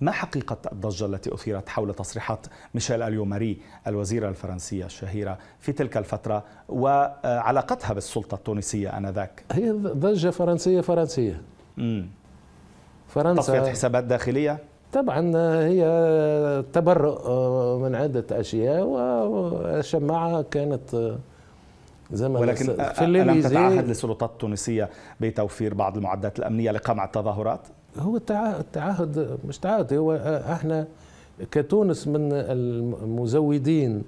ما حقيقة الضجة التي أثيرت حول تصريحات ميشيل أليو ماري الوزيرة الفرنسية الشهيرة في تلك الفترة وعلاقتها بالسلطة التونسية آنذاك هي ضجة فرنسية فرنسية مم. فرنسا تصفية حسابات داخلية طبعا هي تبرؤ آه، من عدة أشياء والشماعة كانت آه، زمن ولكن في ألم تتعهد للسلطات التونسية بتوفير بعض المعدات الأمنية لقمع التظاهرات؟ هو التعهد مش تعهد هو احنا كتونس من المزودين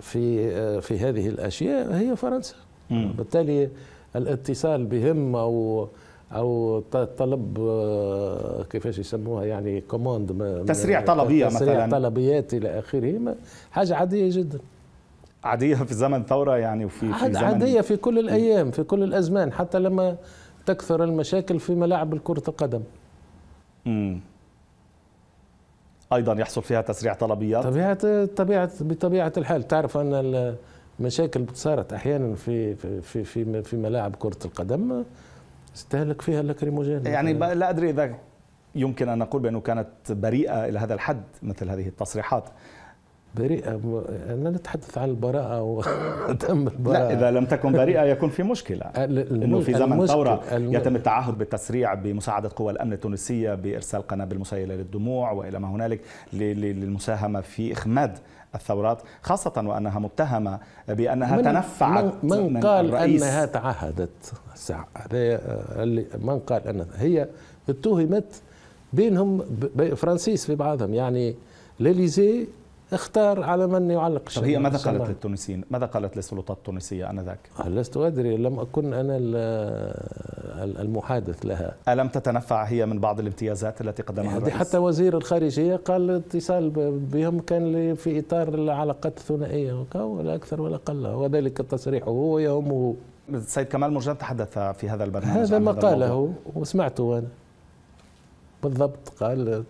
في في هذه الاشياء هي فرنسا بالتالي الاتصال بهم او او طلب كيفاش يسموها يعني كوموند تسريع طلبيه تسريع مثلا تسريع طلبيات الى اخره حاجه عاديه جدا عاديه في زمن ثوره يعني وفي في زمن عاديه في كل الايام في كل الازمان حتى لما تكثر المشاكل في ملاعب كرة القدم مم. ايضا يحصل فيها تسريع طلبيات طبيعه طبيعه بطبيعه الحال تعرف ان المشاكل بتصارت احيانا في في في في ملاعب كره القدم استهلك فيها اللاكريموجين يعني لا ادري اذا يمكن ان نقول بانه كانت بريئه الى هذا الحد مثل هذه التصريحات بريئة أنا نتحدث عن البراءة وتم البراءة لا إذا لم تكن بريئة يكون في مشكلة أنه في زمن ثورة يتم التعهد بالتسريع بمساعدة قوى الأمن التونسية بإرسال قنابل مسيلة للدموع وإلى ما هنالك للمساهمة في إخماد الثورات خاصة وأنها متهمة بأنها من تنفعت من, من قال من أنها تعهدت من قال أنها هي اتهمت بينهم فرانسيس في بعضهم يعني ليليزي اختار على من يعلق طب هي يعني، ماذا قالت للتونسيين؟ ماذا قالت للسلطات التونسية آنذاك؟ لست أدري لم أكن أنا المحادث لها ألم تتنفع هي من بعض الامتيازات التي قدمها يعني الرئيس؟ حتى وزير الخارجية قال الاتصال بهم كان في إطار العلاقات الثنائية ولا أكثر ولا أقل وذلك التصريح هو يهمه السيد كمال مرجان تحدث في هذا البرنامج هذا ما قاله وسمعته أنا بالضبط قال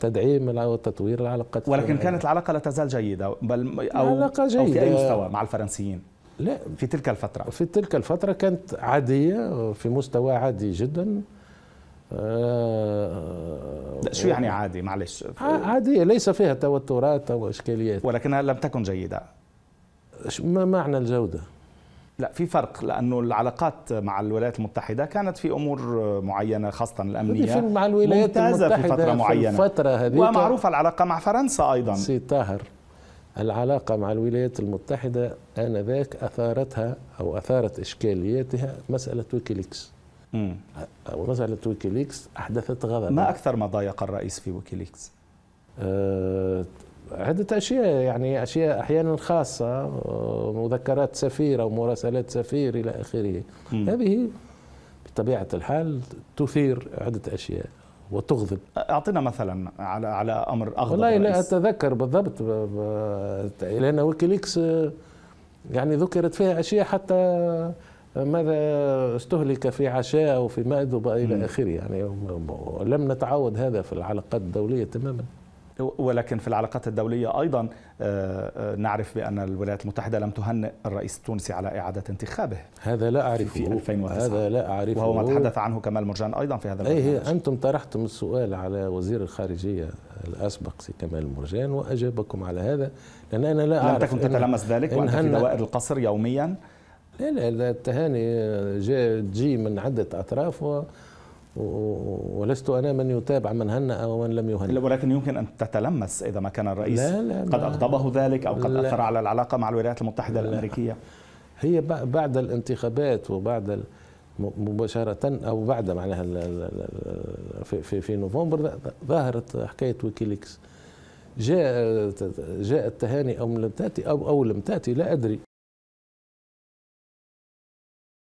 تدعيم وتطوير العلاقات ولكن كانت العلاقه لا تزال جيده بل او, علاقة جيدة. أو في اي مستوى مع الفرنسيين لا في تلك الفتره في تلك الفتره كانت عاديه في مستوى عادي جدا آه شو يعني عادي معلش عادية ليس فيها توترات أو إشكاليات ولكنها لم تكن جيدة ما معنى الجودة لا في فرق لانه العلاقات مع الولايات المتحده كانت في امور معينه خاصه الامنيه مع الولايات ممتازة المتحده في فتره معينه في الفتره هذه ومعروفه العلاقه مع فرنسا ايضا سي طاهر العلاقه مع الولايات المتحده انذاك اثارتها او اثارت اشكالياتها مساله ويكيليكس ومساله ويكيليكس احدثت غضب ما اكثر ما ضايق الرئيس في ويكيليكس آه، عدة أشياء يعني أشياء أحيانا خاصة مذكرات سفير أو مراسلات سفير إلى آخره هذه بطبيعة الحال تثير عدة أشياء وتغضب اعطينا مثلا على على امر اغضب والله لا اتذكر بالضبط لان ويكيليكس يعني ذكرت فيها اشياء حتى ماذا استهلك في عشاء وفي مأذبة إلى آخره يعني لم نتعود هذا في العلاقات الدولية تماما ولكن في العلاقات الدولية أيضا آه، آه، نعرف بأن الولايات المتحدة لم تهنئ الرئيس التونسي على إعادة انتخابه هذا لا أعرفه في 2009 هذا لا أعرفه وهو ما تحدث عنه كمال مرجان أيضا في هذا أي أنتم طرحتم السؤال على وزير الخارجية الأسبق سي كمال مرجان وأجابكم على هذا لأن أنا لا أعرف لم تكن تتلمس ذلك وأنت في دوائر القصر يوميا لا لا التهاني جاء تجي من عدة أطراف و ولست انا من يتابع من هنأ او من لم يهنأ ولكن يمكن ان تتلمس اذا ما كان الرئيس لا لا قد اغضبه ذلك او قد اثر على العلاقه مع الولايات المتحده لا الامريكيه هي بعد الانتخابات وبعد مباشرة أو بعد معناها في في, في نوفمبر ظهرت حكاية ويكيليكس جاء جاء التهاني أو لم تأتي أو أو لم تأتي لا أدري